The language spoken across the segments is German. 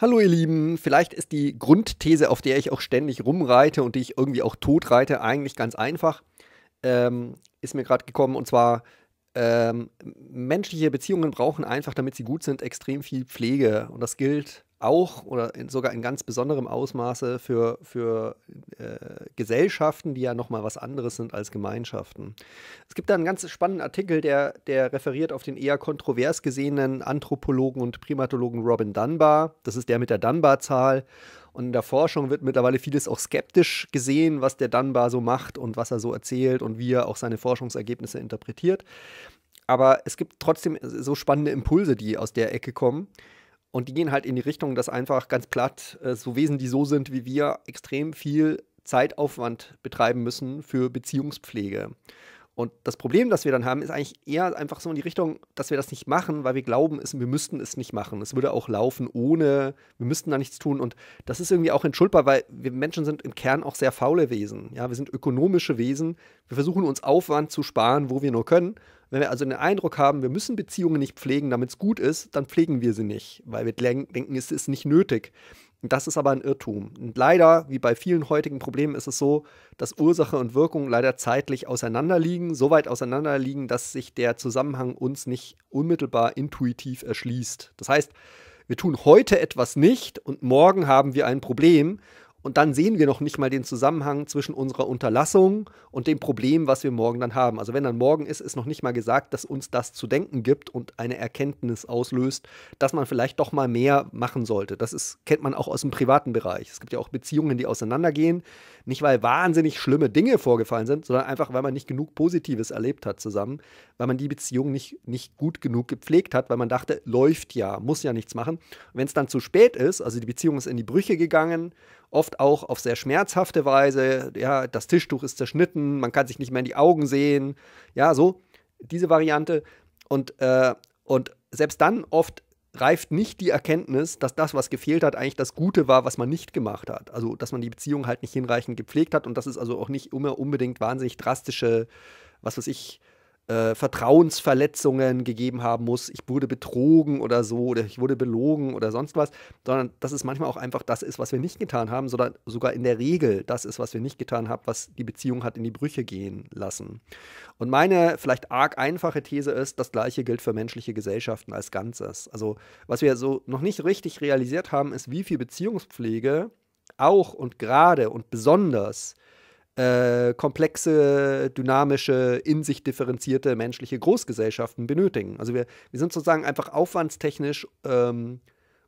Hallo ihr Lieben, vielleicht ist die Grundthese, auf der ich auch ständig rumreite und die ich irgendwie auch totreite, eigentlich ganz einfach. Ähm, ist mir gerade gekommen und zwar, ähm, menschliche Beziehungen brauchen einfach, damit sie gut sind, extrem viel Pflege. Und das gilt auch oder in, sogar in ganz besonderem Ausmaße für, für äh, Gesellschaften, die ja nochmal was anderes sind als Gemeinschaften. Es gibt da einen ganz spannenden Artikel, der, der referiert auf den eher kontrovers gesehenen Anthropologen und Primatologen Robin Dunbar. Das ist der mit der Dunbar-Zahl. Und in der Forschung wird mittlerweile vieles auch skeptisch gesehen, was der Dunbar so macht und was er so erzählt und wie er auch seine Forschungsergebnisse interpretiert. Aber es gibt trotzdem so spannende Impulse, die aus der Ecke kommen. Und die gehen halt in die Richtung, dass einfach ganz platt äh, so Wesen, die so sind wie wir, extrem viel Zeitaufwand betreiben müssen für Beziehungspflege. Und das Problem, das wir dann haben, ist eigentlich eher einfach so in die Richtung, dass wir das nicht machen, weil wir glauben, es, wir müssten es nicht machen. Es würde auch laufen ohne, wir müssten da nichts tun. Und das ist irgendwie auch entschuldbar, weil wir Menschen sind im Kern auch sehr faule Wesen. Ja, wir sind ökonomische Wesen. Wir versuchen uns Aufwand zu sparen, wo wir nur können. Wenn wir also den Eindruck haben, wir müssen Beziehungen nicht pflegen, damit es gut ist, dann pflegen wir sie nicht, weil wir denken, es ist nicht nötig. Und das ist aber ein Irrtum. Und leider, wie bei vielen heutigen Problemen, ist es so, dass Ursache und Wirkung leider zeitlich auseinanderliegen, so weit auseinanderliegen, dass sich der Zusammenhang uns nicht unmittelbar intuitiv erschließt. Das heißt, wir tun heute etwas nicht und morgen haben wir ein Problem und dann sehen wir noch nicht mal den Zusammenhang zwischen unserer Unterlassung und dem Problem, was wir morgen dann haben. Also wenn dann morgen ist, ist noch nicht mal gesagt, dass uns das zu denken gibt und eine Erkenntnis auslöst, dass man vielleicht doch mal mehr machen sollte. Das ist, kennt man auch aus dem privaten Bereich. Es gibt ja auch Beziehungen, die auseinandergehen. Nicht, weil wahnsinnig schlimme Dinge vorgefallen sind, sondern einfach, weil man nicht genug Positives erlebt hat zusammen, weil man die Beziehung nicht, nicht gut genug gepflegt hat, weil man dachte, läuft ja, muss ja nichts machen. Wenn es dann zu spät ist, also die Beziehung ist in die Brüche gegangen oft auch auf sehr schmerzhafte Weise. Ja, das Tischtuch ist zerschnitten, man kann sich nicht mehr in die Augen sehen. Ja, so diese Variante. Und, äh, und selbst dann oft reift nicht die Erkenntnis, dass das, was gefehlt hat, eigentlich das Gute war, was man nicht gemacht hat. Also, dass man die Beziehung halt nicht hinreichend gepflegt hat und dass es also auch nicht immer unbedingt wahnsinnig drastische, was weiß ich, äh, Vertrauensverletzungen gegeben haben muss, ich wurde betrogen oder so oder ich wurde belogen oder sonst was, sondern dass es manchmal auch einfach das ist, was wir nicht getan haben, sondern sogar in der Regel das ist, was wir nicht getan haben, was die Beziehung hat in die Brüche gehen lassen. Und meine vielleicht arg einfache These ist, das gleiche gilt für menschliche Gesellschaften als Ganzes. Also was wir so noch nicht richtig realisiert haben, ist, wie viel Beziehungspflege auch und gerade und besonders äh, komplexe, dynamische, in sich differenzierte menschliche Großgesellschaften benötigen. Also wir, wir sind sozusagen einfach aufwandstechnisch ähm,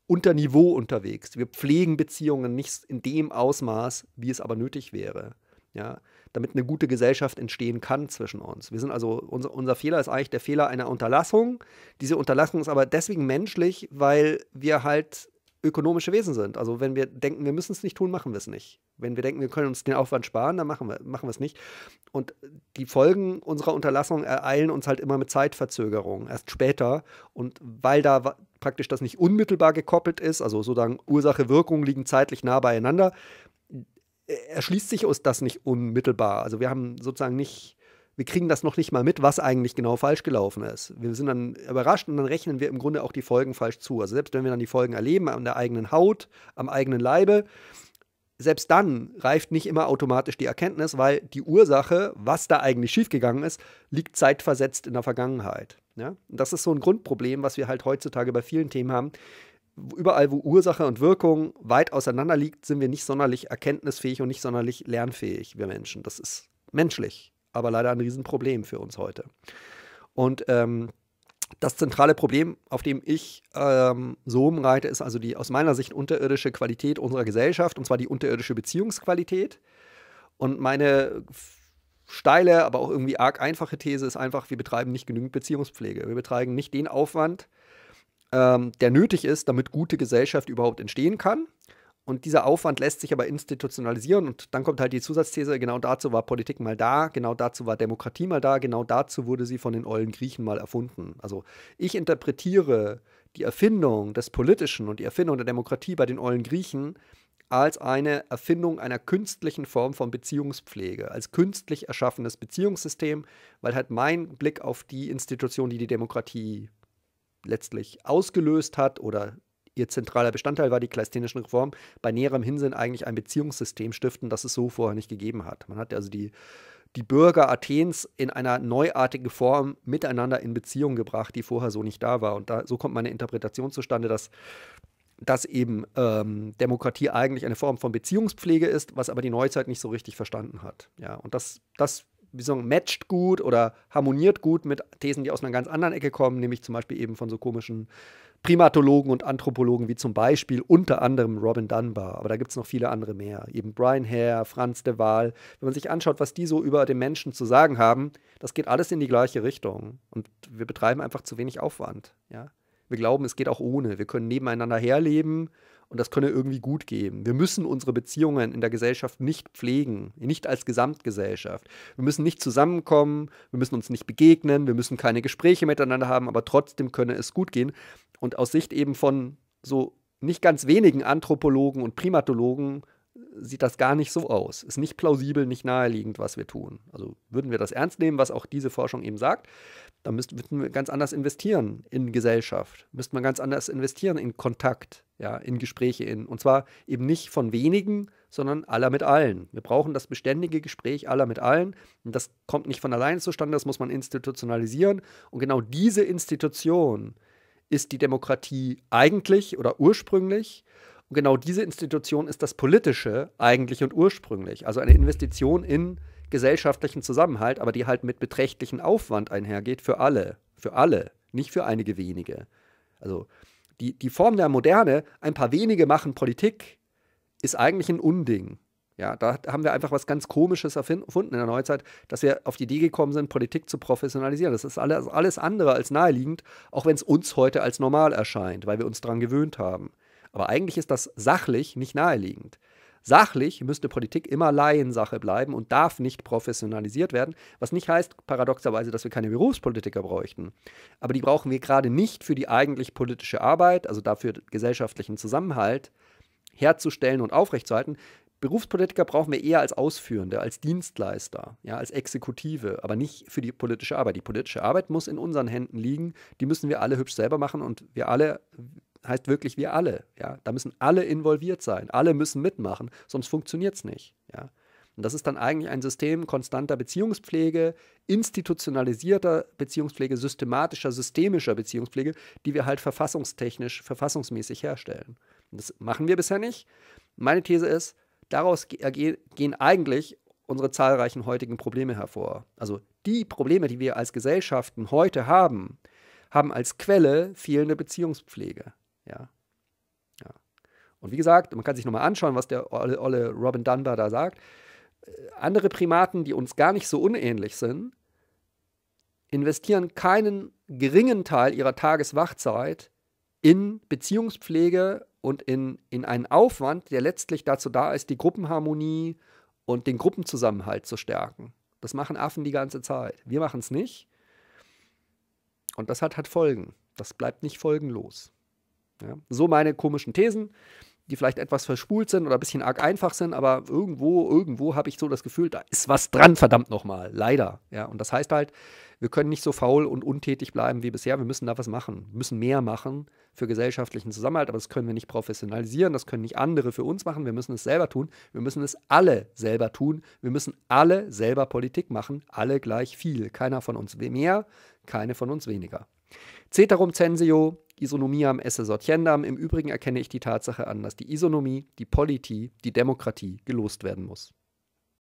unter Niveau unterwegs. Wir pflegen Beziehungen nicht in dem Ausmaß, wie es aber nötig wäre. Ja, damit eine gute Gesellschaft entstehen kann zwischen uns. Wir sind also, unser, unser Fehler ist eigentlich der Fehler einer Unterlassung. Diese Unterlassung ist aber deswegen menschlich, weil wir halt ökonomische Wesen sind. Also wenn wir denken, wir müssen es nicht tun, machen wir es nicht. Wenn wir denken, wir können uns den Aufwand sparen, dann machen wir, machen es nicht. Und die Folgen unserer Unterlassung ereilen uns halt immer mit Zeitverzögerung, erst später. Und weil da praktisch das nicht unmittelbar gekoppelt ist, also sozusagen Ursache, Wirkung liegen zeitlich nah beieinander, äh, erschließt sich uns das nicht unmittelbar. Also wir haben sozusagen nicht wir kriegen das noch nicht mal mit, was eigentlich genau falsch gelaufen ist. Wir sind dann überrascht und dann rechnen wir im Grunde auch die Folgen falsch zu. Also selbst wenn wir dann die Folgen erleben an der eigenen Haut, am eigenen Leibe, selbst dann reift nicht immer automatisch die Erkenntnis, weil die Ursache, was da eigentlich schiefgegangen ist, liegt zeitversetzt in der Vergangenheit. Ja? Und das ist so ein Grundproblem, was wir halt heutzutage bei vielen Themen haben. Überall, wo Ursache und Wirkung weit auseinander liegt, sind wir nicht sonderlich erkenntnisfähig und nicht sonderlich lernfähig, wir Menschen. Das ist menschlich aber leider ein Riesenproblem für uns heute. Und ähm, das zentrale Problem, auf dem ich ähm, so umreite, ist also die aus meiner Sicht unterirdische Qualität unserer Gesellschaft, und zwar die unterirdische Beziehungsqualität. Und meine steile, aber auch irgendwie arg einfache These ist einfach, wir betreiben nicht genügend Beziehungspflege. Wir betreiben nicht den Aufwand, ähm, der nötig ist, damit gute Gesellschaft überhaupt entstehen kann. Und dieser Aufwand lässt sich aber institutionalisieren. Und dann kommt halt die Zusatzthese, genau dazu war Politik mal da, genau dazu war Demokratie mal da, genau dazu wurde sie von den ollen Griechen mal erfunden. Also ich interpretiere die Erfindung des Politischen und die Erfindung der Demokratie bei den ollen Griechen als eine Erfindung einer künstlichen Form von Beziehungspflege, als künstlich erschaffenes Beziehungssystem, weil halt mein Blick auf die Institution, die die Demokratie letztlich ausgelöst hat oder Ihr zentraler Bestandteil war die kleisthenische Reform, bei näherem Hinsinn eigentlich ein Beziehungssystem stiften, das es so vorher nicht gegeben hat. Man hat also die, die Bürger Athens in einer neuartigen Form miteinander in Beziehung gebracht, die vorher so nicht da war. Und da, so kommt meine Interpretation zustande, dass dass eben ähm, Demokratie eigentlich eine Form von Beziehungspflege ist, was aber die Neuzeit nicht so richtig verstanden hat. Ja, und das, das wie sagen, matcht gut oder harmoniert gut mit Thesen, die aus einer ganz anderen Ecke kommen, nämlich zum Beispiel eben von so komischen Primatologen und Anthropologen, wie zum Beispiel unter anderem Robin Dunbar, aber da gibt es noch viele andere mehr, eben Brian Hare, Franz de Waal. Wenn man sich anschaut, was die so über den Menschen zu sagen haben, das geht alles in die gleiche Richtung und wir betreiben einfach zu wenig Aufwand. Ja? Wir glauben, es geht auch ohne. Wir können nebeneinander herleben und das könne irgendwie gut gehen. Wir müssen unsere Beziehungen in der Gesellschaft nicht pflegen, nicht als Gesamtgesellschaft. Wir müssen nicht zusammenkommen, wir müssen uns nicht begegnen, wir müssen keine Gespräche miteinander haben, aber trotzdem könne es gut gehen. Und aus Sicht eben von so nicht ganz wenigen Anthropologen und Primatologen äh, sieht das gar nicht so aus. Ist nicht plausibel, nicht naheliegend, was wir tun. Also würden wir das ernst nehmen, was auch diese Forschung eben sagt, da müssten wir ganz anders investieren in Gesellschaft, müsste man ganz anders investieren in Kontakt, ja, in Gespräche in. Und zwar eben nicht von wenigen, sondern aller mit allen. Wir brauchen das beständige Gespräch aller mit allen. Und das kommt nicht von alleine zustande, das muss man institutionalisieren. Und genau diese Institution ist die Demokratie eigentlich oder ursprünglich. Und genau diese Institution ist das Politische eigentlich und ursprünglich. Also eine Investition in gesellschaftlichen Zusammenhalt, aber die halt mit beträchtlichen Aufwand einhergeht für alle. Für alle, nicht für einige wenige. Also die, die Form der Moderne, ein paar wenige machen Politik, ist eigentlich ein Unding. Ja, da haben wir einfach was ganz Komisches erfunden in der Neuzeit, dass wir auf die Idee gekommen sind, Politik zu professionalisieren. Das ist alles, also alles andere als naheliegend, auch wenn es uns heute als normal erscheint, weil wir uns daran gewöhnt haben. Aber eigentlich ist das sachlich nicht naheliegend. Sachlich müsste Politik immer Laiensache bleiben und darf nicht professionalisiert werden, was nicht heißt, paradoxerweise, dass wir keine Berufspolitiker bräuchten. Aber die brauchen wir gerade nicht für die eigentlich politische Arbeit, also dafür gesellschaftlichen Zusammenhalt herzustellen und aufrechtzuerhalten. Berufspolitiker brauchen wir eher als Ausführende, als Dienstleister, ja, als Exekutive, aber nicht für die politische Arbeit. Die politische Arbeit muss in unseren Händen liegen, die müssen wir alle hübsch selber machen und wir alle heißt wirklich wir alle. Ja? Da müssen alle involviert sein, alle müssen mitmachen, sonst funktioniert es nicht. Ja? Und das ist dann eigentlich ein System konstanter Beziehungspflege, institutionalisierter Beziehungspflege, systematischer, systemischer Beziehungspflege, die wir halt verfassungstechnisch, verfassungsmäßig herstellen. Und das machen wir bisher nicht. Meine These ist, daraus äh, gehen eigentlich unsere zahlreichen heutigen Probleme hervor. Also die Probleme, die wir als Gesellschaften heute haben, haben als Quelle fehlende Beziehungspflege. Ja. ja. Und wie gesagt, man kann sich nochmal anschauen, was der olle, olle Robin Dunbar da sagt. Äh, andere Primaten, die uns gar nicht so unähnlich sind, investieren keinen geringen Teil ihrer Tageswachzeit in Beziehungspflege und in, in einen Aufwand, der letztlich dazu da ist, die Gruppenharmonie und den Gruppenzusammenhalt zu stärken. Das machen Affen die ganze Zeit. Wir machen es nicht. Und das hat, hat Folgen. Das bleibt nicht folgenlos. Ja? So meine komischen Thesen, die vielleicht etwas verspult sind oder ein bisschen arg einfach sind, aber irgendwo, irgendwo habe ich so das Gefühl, da ist was dran, verdammt nochmal, leider. Ja? Und das heißt halt, wir können nicht so faul und untätig bleiben wie bisher, wir müssen da was machen, wir müssen mehr machen für gesellschaftlichen Zusammenhalt, aber das können wir nicht professionalisieren, das können nicht andere für uns machen, wir müssen es selber tun, wir müssen es alle selber tun, wir müssen alle selber Politik machen, alle gleich viel, keiner von uns mehr, keine von uns weniger. Ceterum censeo, Isonomiam esse sortiendam. Im Übrigen erkenne ich die Tatsache an, dass die Isonomie, die Politie, die Demokratie gelost werden muss.